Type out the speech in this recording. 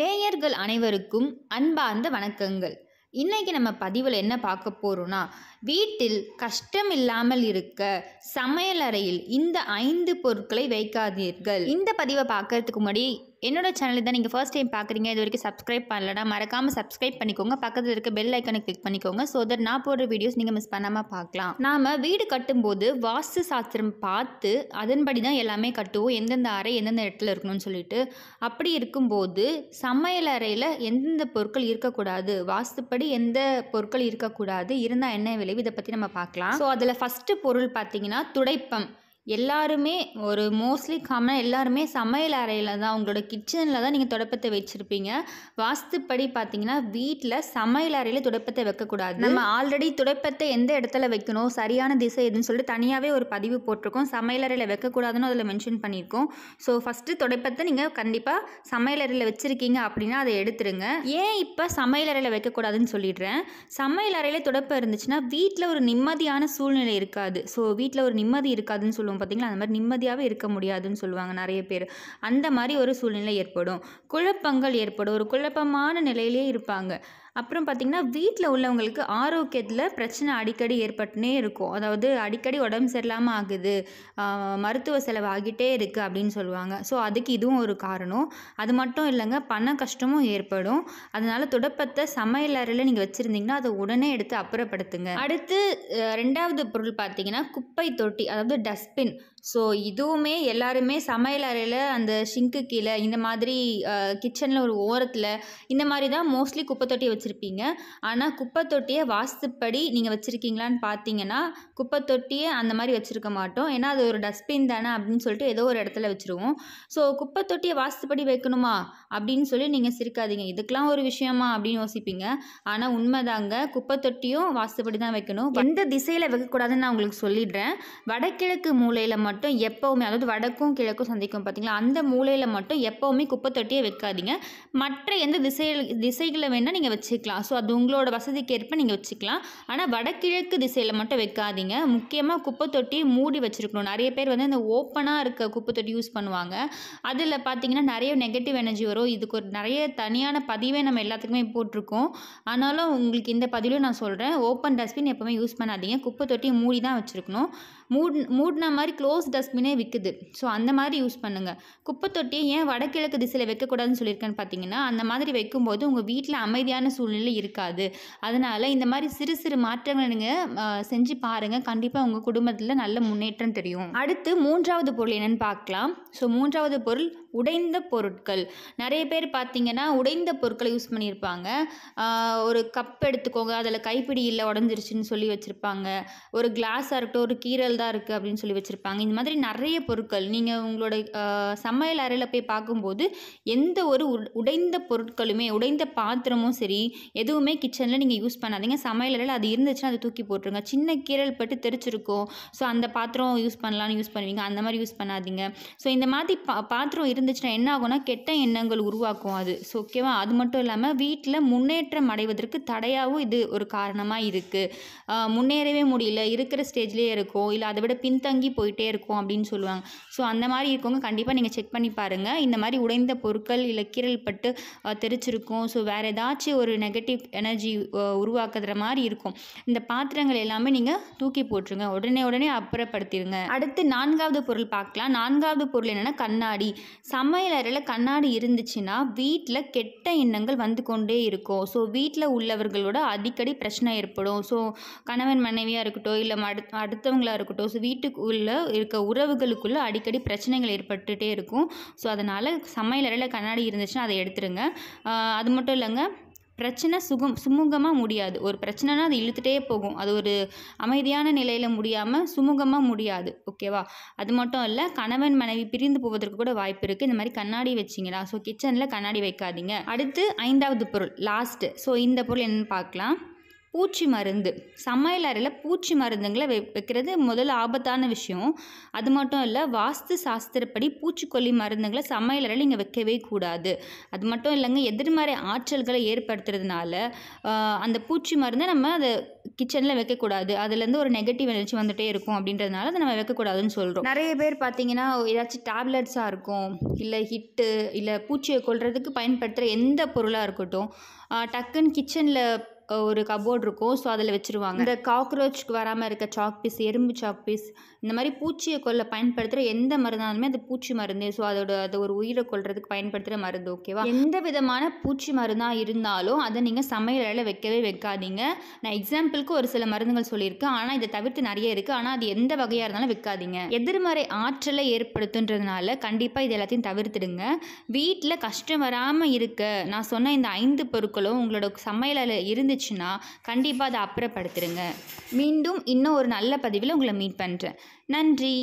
நேயர்கள் அனைவருக்கும் அன்பார்ந்த வணக்கங்கள் இன்றைக்கி நம்ம பதிவில் என்ன பார்க்க போகிறோன்னா வீட்டில் கஷ்டம் இல்லாமல் இருக்க சமையலறையில் இந்த ஐந்து பொருட்களை வைக்காதீர்கள் இந்த பதிவை பார்க்கறதுக்கு முன்னாடி என்னோட சேனல் தான் நீங்கள் ஃபஸ்ட் டைம் பார்க்குறீங்க இது வரைக்கும் சப்ஸ்கிரைப் பண்ணலனா மறக்காமல் சப்ஸ்கிரைப் பண்ணிக்கோங்க பக்கத்தில் இருக்க பெல் ஐக்கனை கிளிக் பண்ணிக்கோங்க ஸோ தட் நான் போடுற வீடியோஸ் நீங்கள் மிஸ் பண்ணாமல் பார்க்கலாம் நாம் வீடு கட்டும்போது வாஸ்து சாஸ்திரம் பார்த்து அதன்படி தான் எல்லாமே கட்டுவோம் எந்தெந்த அறை எந்தெந்த இடத்துல இருக்கணும்னு சொல்லிட்டு அப்படி இருக்கும்போது சமையல் அறையில் எந்தெந்த பொருட்கள் இருக்கக்கூடாது வாஸ்துப்படி எந்த பொருட்கள் இருக்கக்கூடாது இருந்தால் என்ன விளைவு இதை பற்றி நம்ம பார்க்கலாம் ஸோ அதில் ஃபஸ்ட்டு பொருள் பார்த்தீங்கன்னா துடைப்பம் எல்லாருமே ஒரு மோஸ்ட்லி காமனாக எல்லாருமே சமையல் அறையில் தான் உங்களோட கிச்சனில் தான் நீங்கள் துடப்பத்தை வச்சுருப்பீங்க வாஸ்துப்படி பார்த்தீங்கன்னா வீட்டில் சமையல் அறையில் துடப்பத்தை வைக்கக்கூடாது நம்ம ஆல்ரெடி துடப்பத்தை எந்த இடத்துல வைக்கணும் சரியான திசை எதுன்னு சொல்லிட்டு தனியாகவே ஒரு பதிவு போட்டிருக்கோம் சமையல் அறையில் வைக்கக்கூடாதுன்னு அதில் மென்ஷன் பண்ணியிருக்கோம் ஸோ ஃபஸ்ட்டு துடைப்பத்தை நீங்கள் கண்டிப்பாக சமையல் அறையில் வச்சுருக்கீங்க அப்படின்னா அதை எடுத்துருங்க ஏன் இப்போ சமையல் அறையில் வைக்கக்கூடாதுன்னு சொல்லிடுறேன் சமையல் அறையில் துடப்பம் இருந்துச்சுன்னா வீட்டில் ஒரு நிம்மதியான சூழ்நிலை இருக்காது ஸோ வீட்டில் ஒரு நிம்மதி இருக்காதுன்னு சொல்லுவோம் சொல்லுவோம் பார்த்திங்களா அந்த மாதிரி நிம்மதியாகவே இருக்க முடியாதுன்னு சொல்லுவாங்க நிறைய பேர் அந்த மாதிரி ஒரு சூழ்நிலை ஏற்படும் குழப்பங்கள் ஏற்படும் ஒரு குழப்பமான நிலையிலே இருப்பாங்க அப்புறம் பார்த்திங்கன்னா வீட்டில் உள்ளவங்களுக்கு ஆரோக்கியத்தில் பிரச்சனை அடிக்கடி ஏற்பட்டுனே இருக்கும் அதாவது அடிக்கடி உடம்பு சரியில்லாமல் ஆகுது மருத்துவ செலவு ஆகிட்டே இருக்குது அப்படின்னு சொல்லுவாங்க ஸோ அதுக்கு இதுவும் ஒரு காரணம் அது மட்டும் இல்லைங்க பண கஷ்டமும் ஏற்படும் அதனால் துடப்பத்தை சமையல் அறையில் நீங்கள் வச்சுருந்தீங்கன்னா அதை உடனே எடுத்து அப்புறப்படுத்துங்க அடுத்து ரெண்டாவது பொருள் பார்த்தீங்கன்னா குப்பை தொட்டி அதாவது டஸ்ட்பின் ஸோ இதுவுமே எல்லாருமே சமையல் அறையில் அந்த ஷிங்க்கு கீழே இந்த மாதிரி கிச்சனில் ஒரு ஓரத்தில் இந்த மாதிரி தான் மோஸ்ட்லி குப்பை தொட்டி வச்சுருப்பீங்க ஆனால் குப்பை தொட்டியை வாஸ்துப்படி நீங்கள் வச்சுருக்கீங்களான்னு பார்த்தீங்கன்னா குப்பை தொட்டியை அந்த மாதிரி வச்சுருக்க மாட்டோம் ஏன்னா அது ஒரு டஸ்ட்பின் தானே அப்படின்னு சொல்லிட்டு ஏதோ ஒரு இடத்துல வச்சுருவோம் ஸோ குப்பை தொட்டியை வாஸ்துப்படி வைக்கணுமா அப்படின்னு சொல்லி நீங்கள் சிரிக்காதீங்க இதுக்கெலாம் ஒரு விஷயமா அப்படின்னு யோசிப்பீங்க ஆனால் உண்மைதாங்க குப்பை தொட்டியும் வாஸ்துப்படி தான் வைக்கணும் எந்த திசையில் வைக்கக்கூடாதுன்னு நான் உங்களுக்கு சொல்லிடுறேன் வடகிழக்கு மூலையில் மட்டும் மட்டும் எப்போவுமே அதாவது வடக்கும் கிழக்கும் சந்திக்கும் பார்த்தீங்களா அந்த மூலையில் மட்டும் எப்போவுமே குப்பை தொட்டியே வைக்காதீங்க மற்ற எந்த திசை திசைகளை வேணால் நீங்கள் வச்சுக்கலாம் ஸோ அது உங்களோட வசதிக்கேற்ப நீங்கள் வச்சுக்கலாம் ஆனால் வடகிழக்கு திசையில் மட்டும் வைக்காதீங்க முக்கியமாக குப்பை தொட்டியை மூடி வச்சுருக்கணும் நிறைய பேர் வந்து இந்த ஓப்பனாக இருக்க குப்பை தொட்டி யூஸ் பண்ணுவாங்க அதில் பார்த்தீங்கன்னா நிறைய நெகட்டிவ் எனர்ஜி வரும் இதுக்கு ஒரு நிறைய தனியான பதிவே நம்ம எல்லாத்துக்குமே போட்டிருக்கோம் ஆனாலும் உங்களுக்கு இந்த பதிவில் நான் சொல்கிறேன் ஓப்பன் டஸ்ட்பின் எப்போவுமே யூஸ் பண்ணாதீங்க குப்பை தொட்டியை மூடி தான் வச்சுருக்கணும் மூட் மூடின மாதிரி க்ளோஸ் டஸ்ட்பினே விற்குது ஸோ அந்த மாதிரி யூஸ் பண்ணுங்கள் குப்பை தொட்டியை ஏன் வடகிழக்கு திசையில் வைக்கக்கூடாதுன்னு சொல்லியிருக்கேன்னு பார்த்தீங்கன்னா அந்த மாதிரி வைக்கும்போது உங்கள் வீட்டில் அமைதியான சூழ்நிலை இருக்காது அதனால் இந்த மாதிரி சிறு சிறு மாற்றங்களை நீங்கள் செஞ்சு பாருங்கள் கண்டிப்பாக உங்கள் குடும்பத்தில் நல்ல முன்னேற்றம் தெரியும் அடுத்து மூன்றாவது பொருள் என்னென்னு பார்க்கலாம் ஸோ மூன்றாவது பொருள் உடைந்த பொருட்கள் நிறைய பேர் பார்த்தீங்கன்னா உடைந்த பொருட்களை யூஸ் பண்ணியிருப்பாங்க ஒரு கப் எடுத்துக்கோங்க அதில் கைப்பிடி இல்லை உடஞ்சிருச்சுன்னு சொல்லி வச்சுருப்பாங்க ஒரு கிளாஸாக இருக்கட்டும் ஒரு கீரல் தான் இருக்குது அப்படின்னு சொல்லி வச்சுருப்பாங்க இந்த மாதிரி நிறைய பொருட்கள் நீங்கள் உங்களோட சமையல் அறையில் போய் பார்க்கும்போது எந்த ஒரு உடைந்த பொருட்களுமே உடைந்த பாத்திரமும் சரி எதுவுமே கிச்சனில் நீங்கள் யூஸ் பண்ணாதீங்க சமையல் அறையில் அது இருந்துச்சுன்னா அதை தூக்கி போட்டுருங்க சின்ன கீரல் பட்டு தெரிச்சிருக்கும் ஸோ அந்த பாத்திரம் யூஸ் பண்ணலான்னு யூஸ் பண்ணுவீங்க அந்த மாதிரி யூஸ் பண்ணாதீங்க ஸோ இந்த மாதிரி பா பாத்திரம் இருந்துச்சுன்னா என்ன ஆகும்னா கெட்ட எண்ணங்கள் உருவாக்கும் அது ஸோ ஓகேவா அது மட்டும் இல்லாமல் வீட்டில் முன்னேற்றம் அடைவதற்கு தடையாகவும் இது ஒரு காரணமாக இருக்குது முன்னேறவே முடியல இருக்கிற ஸ்டேஜ்லேயே இருக்கும் இல்லை அதை விட பின்தங்கி போயிட்டே இருக்கும் அப்படின்னு சொல்லுவாங்க ஸோ அந்த மாதிரி இருக்கவங்க கண்டிப்பாக நீங்கள் செக் பண்ணி பாருங்கள் இந்த மாதிரி உடைந்த பொருட்கள் இல்லை கீரல் பட்டு தெரிச்சிருக்கும் ஸோ வேறு ஏதாச்சும் ஒரு நெகட்டிவ் எனர்ஜி உருவாக்குற மாதிரி இருக்கும் இந்த பாத்திரங்கள் எல்லாமே நீங்கள் தூக்கி போட்டுருங்க உடனே உடனே அப்புறப்படுத்திடுங்க அடுத்து நான்காவது பொருள் பார்க்கலாம் நான்காவது பொருள் என்னென்னா கண்ணாடி சமையல் அறையில் கண்ணாடி இருந்துச்சுன்னா வீட்டில் கெட்ட எண்ணங்கள் வந்து கொண்டே இருக்கும் ஸோ வீட்டில் உள்ளவர்களோட அடிக்கடி பிரச்சனை ஏற்படும் ஸோ கணவன் மனைவியாக இருக்கட்டும் இல்லை அடுத்தவங்களாக இருக்கட்டும் இருக்கட்டும் ஸோ வீட்டுக்குள்ளே இருக்க உறவுகளுக்குள்ளே அடிக்கடி பிரச்சனைகள் ஏற்பட்டுகிட்டே இருக்கும் ஸோ அதனால் சமையலறையில் கண்ணாடி இருந்துச்சுன்னா அதை எடுத்துருங்க அது மட்டும் இல்லைங்க பிரச்சனை சுகம் சுமூகமாக முடியாது ஒரு பிரச்சனைனா அது இழுத்துட்டே போகும் அது ஒரு அமைதியான நிலையில் முடியாமல் சுமூகமாக முடியாது ஓகேவா அது மட்டும் இல்லை கணவன் மனைவி பிரிந்து போவதற்கு கூட வாய்ப்பு இருக்குது இந்த மாதிரி கண்ணாடி வச்சிங்களா ஸோ கிச்சனில் கண்ணாடி வைக்காதீங்க அடுத்து ஐந்தாவது பொருள் லாஸ்ட்டு ஸோ இந்த பொருள் என்னென்னு பார்க்கலாம் பூச்சி மருந்து சமையல் அறையில் பூச்சி மருந்துங்களை வை வைக்கிறது முதல்ல ஆபத்தான விஷயம் அது மட்டும் இல்லை வாஸ்து சாஸ்திரப்படி பூச்சிக்கொல்லி மருந்துங்களை சமையல் அறையில் நீங்கள் வைக்கவே கூடாது அது மட்டும் இல்லைங்க எதிர்மறை ஆற்றல்களை ஏற்படுத்துறதுனால அந்த பூச்சி மருந்தை நம்ம அதை கிச்சனில் வைக்கக்கூடாது அதுலேருந்து ஒரு நெகட்டிவ் எனர்ஜி வந்துகிட்டே இருக்கும் அப்படின்றதுனால அதை நம்ம வைக்கக்கூடாதுன்னு சொல்கிறோம் நிறைய பேர் பார்த்தீங்கன்னா ஏதாச்சும் டேப்லெட்ஸாக இருக்கும் இல்லை ஹிட்டு இல்லை பூச்சியை கொள்றதுக்கு பயன்படுத்துகிற எந்த பொருளாக இருக்கட்டும் டக்குன்னு கிச்சனில் ஒரு கபோர்ட் இருக்கும் ஸோ அதில் வச்சுருவாங்க இந்த காக்ரோச்சுக்கு வராமல் இருக்க சாக் பீஸ் எறும்பு சாக் பீஸ் இந்த மாதிரி பூச்சியை கொள்ள பயன்படுத்துகிற எந்த மருந்தாலுமே அது பூச்சி மருந்து ஸோ அதோட அது ஒரு உயிரை கொள்றதுக்கு பயன்படுத்துகிற மருந்து ஓகேவா எந்த விதமான பூச்சி மருந்தாக இருந்தாலும் அதை நீங்கள் சமையலில் வைக்கவே வைக்காதீங்க நான் எக்ஸாம்பிளுக்கு ஒரு சில மருந்துகள் சொல்லியிருக்கேன் ஆனால் இதை தவிர்த்து நிறைய இருக்குது ஆனால் அது எந்த வகையாக இருந்தாலும் வைக்காதீங்க எதிர்மறை ஆற்றலை ஏற்படுத்துன்றதுனால கண்டிப்பாக இது எல்லாத்தையும் தவிர்த்துடுங்க வீட்டில் கஷ்டம் வராமல் இருக்க நான் சொன்ன இந்த ஐந்து பொருட்களும் உங்களோட சமையலில் இருந்துச்சு இருந்துச்சுன்னா கண்டிப்பாக அதை அப்புறப்படுத்திடுங்க மீண்டும் இன்னும் ஒரு நல்ல பதிவில் உங்களை மீட் பண்ணுறேன் நன்றி